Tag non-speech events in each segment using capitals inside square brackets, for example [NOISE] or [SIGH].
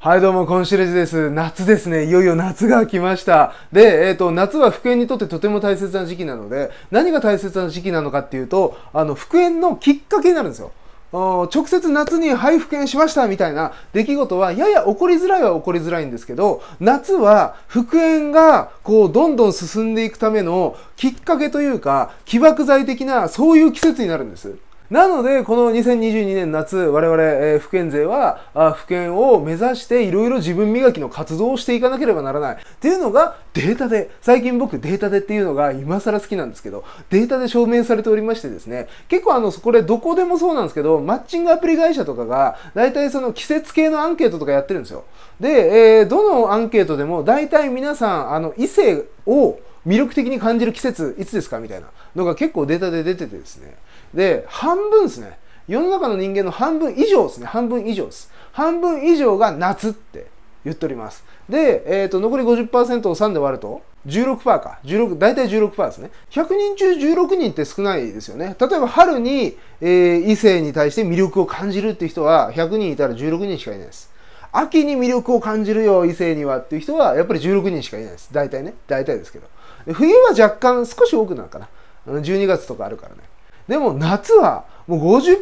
はいどうも、コンシェルジュです。夏ですね。いよいよ夏が来ました。で、えっ、ー、と、夏は復縁にとってとても大切な時期なので、何が大切な時期なのかっていうと、あの、復縁のきっかけになるんですよ。直接夏に肺復縁しましたみたいな出来事はやや起こりづらいは起こりづらいんですけど夏は復縁がこうどんどん進んでいくためのきっかけというか起爆剤的なそういう季節になるんです。なので、この2022年夏、我々、えー、府県勢は、あ府県を目指していろいろ自分磨きの活動をしていかなければならない。っていうのがデータで、最近僕データでっていうのが今更好きなんですけど、データで証明されておりましてですね、結構あの、これどこでもそうなんですけど、マッチングアプリ会社とかが、大体その季節系のアンケートとかやってるんですよ。で、えー、どのアンケートでも大体皆さん、あの、異性を魅力的に感じる季節、いつですかみたいなのが結構データで出ててですね。で、半分ですね。世の中の人間の半分以上ですね。半分以上です。半分以上が夏って言っております。で、えっ、ー、と、残り50%を3で割ると、16%か。16、大体16%ですね。100人中16人って少ないですよね。例えば春に、えー、異性に対して魅力を感じるって人は100人いたら16人しかいないです。秋に魅力を感じるよ、異性にはっていう人はやっぱり16人しかいないです。大体ね。大体ですけど。冬は若干少し多くなるかな。12月とかあるからね。でも夏はもう50%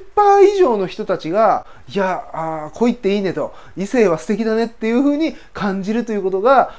以上の人たちが、いや、あ恋っていいねと、異性は素敵だねっていうふうに感じるということが、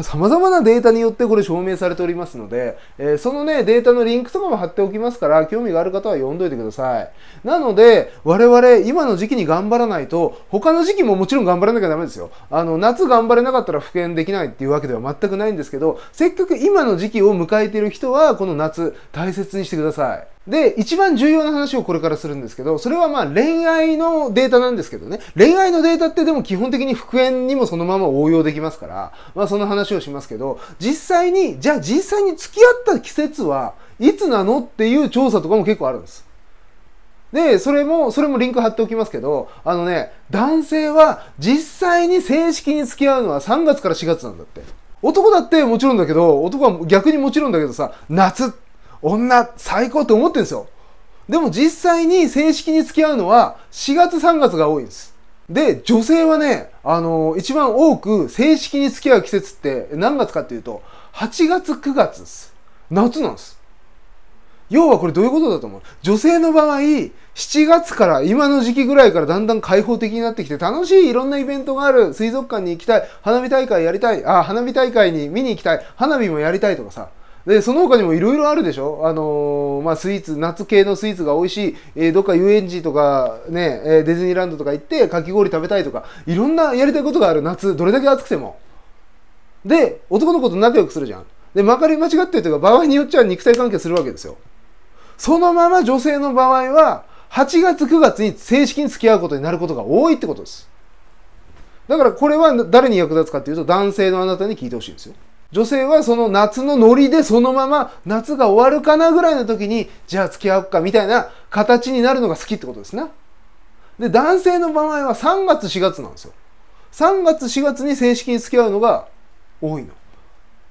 さまざまなデータによってこれ証明されておりますので、えー、そのね、データのリンクとかも貼っておきますから、興味がある方は読んどいてください。なので、我々、今の時期に頑張らないと、他の時期ももちろん頑張らなきゃダメですよ。あの、夏頑張れなかったら復縁できないっていうわけでは全くないんですけど、せっかく今の時期を迎えている人は、この夏、大切にしてください。で、一番重要な話をこれからするんですけど、それはまあ恋愛のデータなんですけどね。恋愛のデータってでも基本的に復縁にもそのまま応用できますから、まあその話をしますけど、実際に、じゃあ実際に付き合った季節はいつなのっていう調査とかも結構あるんです。で、それも、それもリンク貼っておきますけど、あのね、男性は実際に正式に付き合うのは3月から4月なんだって。男だってもちろんだけど、男は逆にもちろんだけどさ、夏って女最高って思ってるんですよ。でも実際に正式に付き合うのは4月3月が多いんです。で、女性はね、あのー、一番多く正式に付き合う季節って何月かっていうと、8月9月です。夏なんです。要はこれどういうことだと思う女性の場合、7月から今の時期ぐらいからだんだん開放的になってきて、楽しいいろんなイベントがある、水族館に行きたい、花火大会やりたい、あ、花火大会に見に行きたい、花火もやりたいとかさ、でその他にもいろいろあるでしょ、あのー、まあ、スイーツ夏系のスイーツが美味しい、えー、どっか遊園地とか、ね、えディズニーランドとか行ってかき氷食べたいとかいろんなやりたいことがある夏どれだけ暑くてもで男の子と仲良くするじゃんでまかり間違ってるというか場合によっちゃ肉体関係するわけですよそのまま女性の場合は8月9月に正式に付き合うことになることが多いってことですだからこれは誰に役立つかっていうと男性のあなたに聞いてほしいんですよ女性はその夏のノリでそのまま夏が終わるかなぐらいの時に、じゃあ付き合おうかみたいな形になるのが好きってことですね。で、男性の場合は3月4月なんですよ。3月4月に正式に付き合うのが多いの。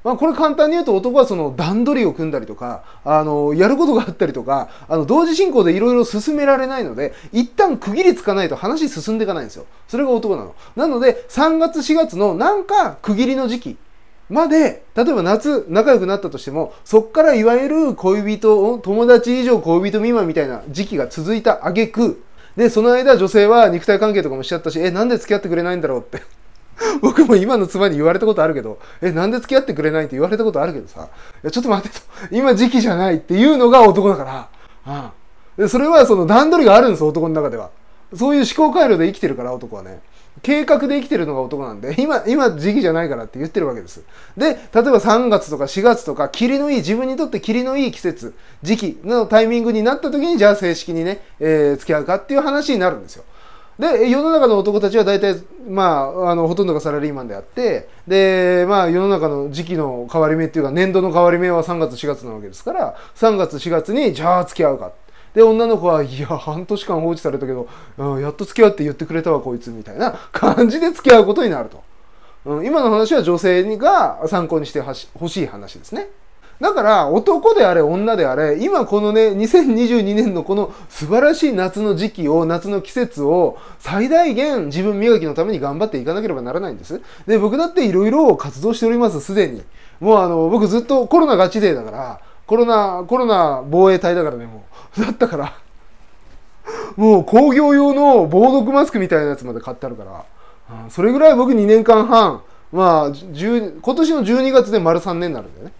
まあ、これ簡単に言うと男はその段取りを組んだりとか、あの、やることがあったりとか、あの、同時進行でいろいろ進められないので、一旦区切りつかないと話進んでいかないんですよ。それが男なの。なので、3月4月のなんか区切りの時期まで、例えば夏仲良くなったとしても、そっからいわゆる恋人、友達以上恋人未満みたいな時期が続いた挙句、で、その間女性は肉体関係とかもしちゃったし、え、なんで付き合ってくれないんだろうって。[LAUGHS] 僕も今の妻に言われたことあるけど、え、なんで付き合ってくれないって言われたことあるけどさ、いや、ちょっと待ってと、今時期じゃないっていうのが男だから、うん。でそれはその段取りがあるんです、男の中では。そういう思考回路で生きてるから男はね。計画で生きてるのが男なんで、[LAUGHS] 今、今時期じゃないからって言ってるわけです。で、例えば3月とか4月とか、霧のいい、自分にとって霧のいい季節、時期のタイミングになった時に、じゃあ正式にね、えー、付き合うかっていう話になるんですよ。で、世の中の男たちは大体、まあ、あの、ほとんどがサラリーマンであって、で、まあ、世の中の時期の変わり目っていうか、年度の変わり目は3月4月なわけですから、3月4月に、じゃあ付き合うか。で女の子は「いや半年間放置されたけど、うん、やっと付き合って言ってくれたわこいつ」みたいな [LAUGHS] 感じで付き合うことになると、うん、今の話は女性が参考にしてほしい話ですねだから男であれ女であれ今このね2022年のこの素晴らしい夏の時期を夏の季節を最大限自分磨きのために頑張っていかなければならないんですで僕だっていろいろ活動しておりますすでにもうあの僕ずっとコロナガチ勢だからコロナコロナ防衛隊だからねもうだったから。もう工業用の防毒マスクみたいなやつまで買ってあるから。それぐらい僕2年間半、まあ、今年の12月で丸3年になるんだよね。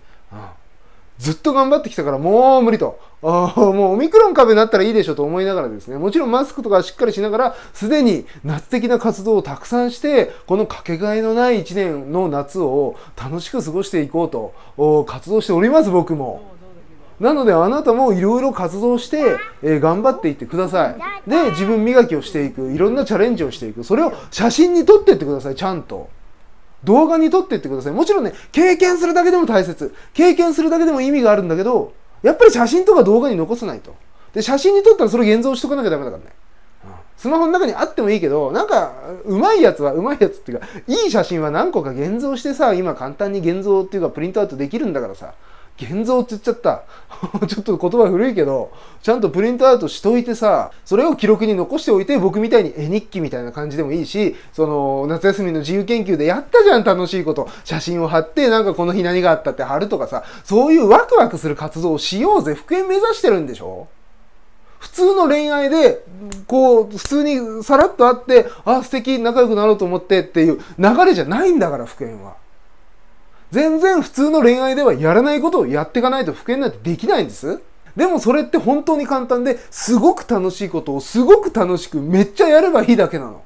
ずっと頑張ってきたからもう無理と。あもうオミクロン株になったらいいでしょと思いながらですね、もちろんマスクとかしっかりしながら、すでに夏的な活動をたくさんして、このかけがえのない1年の夏を楽しく過ごしていこうと活動しております、僕も。なのであなたもいろいろ活動して、えー、頑張っていってくださいで自分磨きをしていくいろんなチャレンジをしていくそれを写真に撮ってってくださいちゃんと動画に撮ってってくださいもちろんね経験するだけでも大切経験するだけでも意味があるんだけどやっぱり写真とか動画に残さないとで写真に撮ったらそれ現像しとかなきゃダメだからねスマホの中にあってもいいけど、なんか、うまいやつは、うまいやつっていうか、いい写真は何個か現像してさ、今簡単に現像っていうかプリントアウトできるんだからさ、現像って言っちゃった。[LAUGHS] ちょっと言葉古いけど、ちゃんとプリントアウトしといてさ、それを記録に残しておいて、僕みたいに絵日記みたいな感じでもいいし、その、夏休みの自由研究でやったじゃん、楽しいこと。写真を貼って、なんかこの日何があったって貼るとかさ、そういうワクワクする活動をしようぜ。復縁目指してるんでしょ普通の恋愛で、こう、普通にさらっと会って、あ、素敵、仲良くなろうと思ってっていう流れじゃないんだから、復縁は。全然普通の恋愛ではやらないことをやっていかないと復縁なんてできないんです。でもそれって本当に簡単ですごく楽しいことをすごく楽しくめっちゃやればいいだけなの。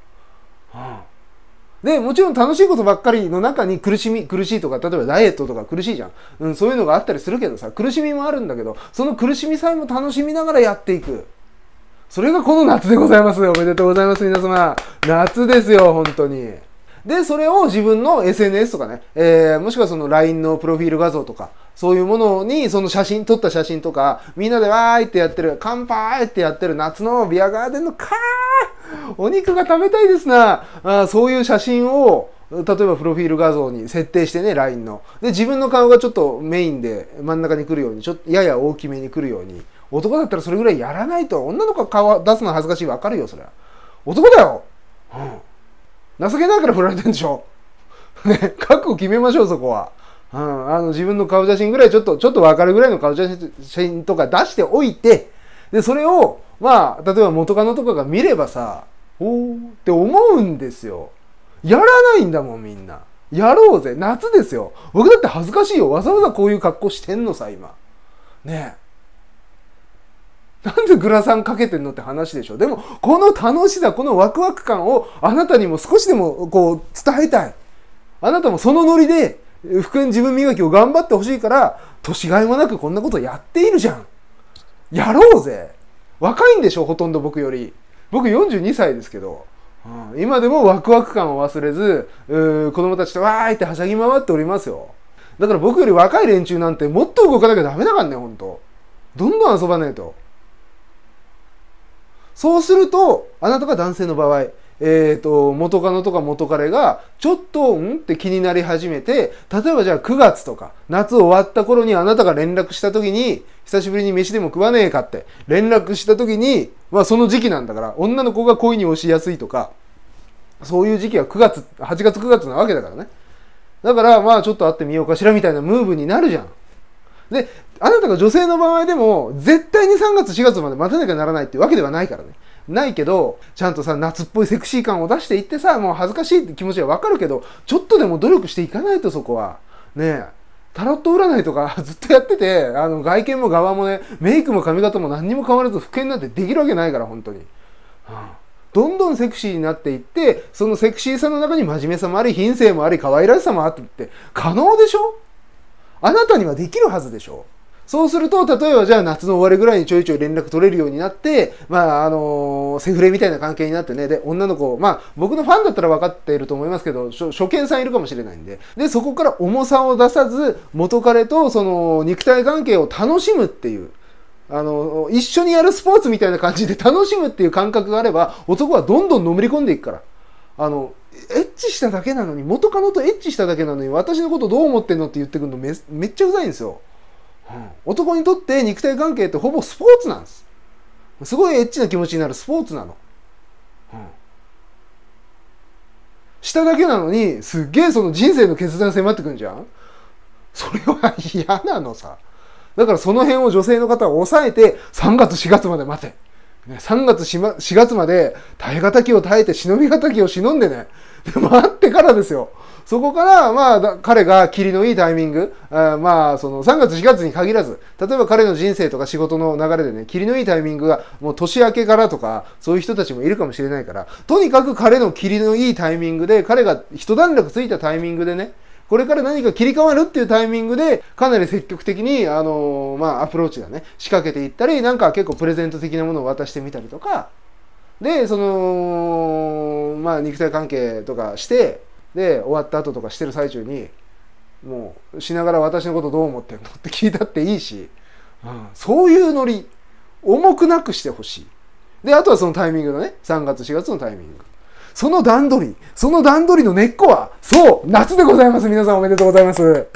で、もちろん楽しいことばっかりの中に苦しみ、苦しいとか、例えばダイエットとか苦しいじゃん。うん、そういうのがあったりするけどさ、苦しみもあるんだけど、その苦しみさえも楽しみながらやっていく。それがこの夏でございます。おめでとうございます、皆様。夏ですよ、本当に。で、それを自分の SNS とかね、えー、もしくはその LINE のプロフィール画像とか、そういうものに、その写真、撮った写真とか、みんなでわーいってやってる、乾杯ってやってる夏のビアガーデンのかーお肉が食べたいですなあそういう写真を、例えばプロフィール画像に設定してね、LINE の。で、自分の顔がちょっとメインで真ん中に来るように、ちょっとやや大きめに来るように。男だったらそれぐらいやらないと。女の子顔出すの恥ずかしい。わかるよ、それは。男だよ、うん、情けないから振られてんでしょね、覚悟決めましょう、そこは。うん、あの自分の顔写真ぐらいちょっと、ちょっとわかるぐらいの顔写真とか出しておいて、で、それを、まあ、例えば元カノとかが見ればさ、おーって思うんですよ。やらないんだもん、みんな。やろうぜ。夏ですよ。僕だって恥ずかしいよ。わざわざこういう格好してんのさ、今。ねえ。なんでグラサンかけてんのって話でしょ。でも、この楽しさ、このワクワク感をあなたにも少しでもこう伝えたい。あなたもそのノリで、福縁自分磨きを頑張ってほしいから、年がいもなくこんなことやっているじゃん。やろうぜ。若いんでしょ、ほとんど僕より。僕42歳ですけど。うん、今でもワクワク感を忘れず、う子供たちとわーいってはしゃぎ回っておりますよ。だから僕より若い連中なんてもっと動かなきゃダメだからね、ほんと。どんどん遊ばないと。そうすると、あなたが男性の場合、えっ、ー、と、元カノとか元彼が、ちょっと、んって気になり始めて、例えばじゃあ9月とか、夏終わった頃にあなたが連絡した時に、久しぶりに飯でも食わねえかって、連絡した時に、まあその時期なんだから、女の子が恋に押しやすいとか、そういう時期は9月、8月9月なわけだからね。だから、まあちょっと会ってみようかしらみたいなムーブになるじゃん。で、あなたが女性の場合でも、絶対に3月4月まで待たなきゃならないっていうわけではないからね。ないけど、ちゃんとさ、夏っぽいセクシー感を出していってさ、もう恥ずかしいって気持ちはわかるけど、ちょっとでも努力していかないとそこは。ねえ。タロット占いとか [LAUGHS] ずっとやってて、あの、外見も側もね、メイクも髪型も何にも変わらず、不健なんてできるわけないから、本当に。はあどんどんセクシーになっていってそのセクシーさの中に真面目さもあり品性もあり可愛らしさもあってって可能でしょあなたにはできるはずでしょそうすると、例えばじゃあ夏の終わりぐらいにちょいちょい連絡取れるようになって、まあ、あのー、セフレみたいな関係になってね、で、女の子、まあ、僕のファンだったら分かっていると思いますけど、初見さんいるかもしれないんで、で、そこから重さを出さず、元彼とその肉体関係を楽しむっていう、あのー、一緒にやるスポーツみたいな感じで楽しむっていう感覚があれば、男はどんどんのめり込んでいくから、あのエッチしただけなのに、元カノとエッチしただけなのに、私のことどう思ってんのって言ってくるのめめっちゃうざいんですよ、うん。男にとって肉体関係ってほぼスポーツなんです。すごいエッチな気持ちになるスポーツなの。うん、しただけなのに、すっげえその人生の決断迫ってくんじゃんそれは嫌なのさ。だからその辺を女性の方は抑えて、3月4月まで待て。3月4月まで耐え難きを耐えて忍び難きを忍んでね、[LAUGHS] 待ってからですよ。そこから、まあ、彼が霧のいいタイミング、あまあ、その3月、4月に限らず、例えば彼の人生とか仕事の流れでね、霧のいいタイミングがもう年明けからとか、そういう人たちもいるかもしれないから、とにかく彼の霧のいいタイミングで、彼が一段落ついたタイミングでね、これから何か切り替わるっていうタイミングで、かなり積極的に、あのまあ、アプローチがね、仕掛けていったり、なんか結構プレゼント的なものを渡してみたりとか、でそのまあ肉体関係とかしてで終わった後とかしてる最中にもうしながら私のことどう思ってんのって聞いたっていいし、うん、そういうノリ重くなくしてほしいであとはそのタイミングのね3月4月のタイミングその段取りその段取りの根っこはそう夏でございます皆さんおめでとうございます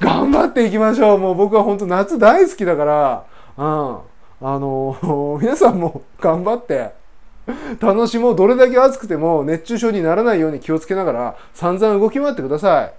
頑張っていきましょうもう僕は本当夏大好きだからうんあのー、皆さんも頑張って [LAUGHS] 楽しもうどれだけ暑くても熱中症にならないように気をつけながら散々動き回ってください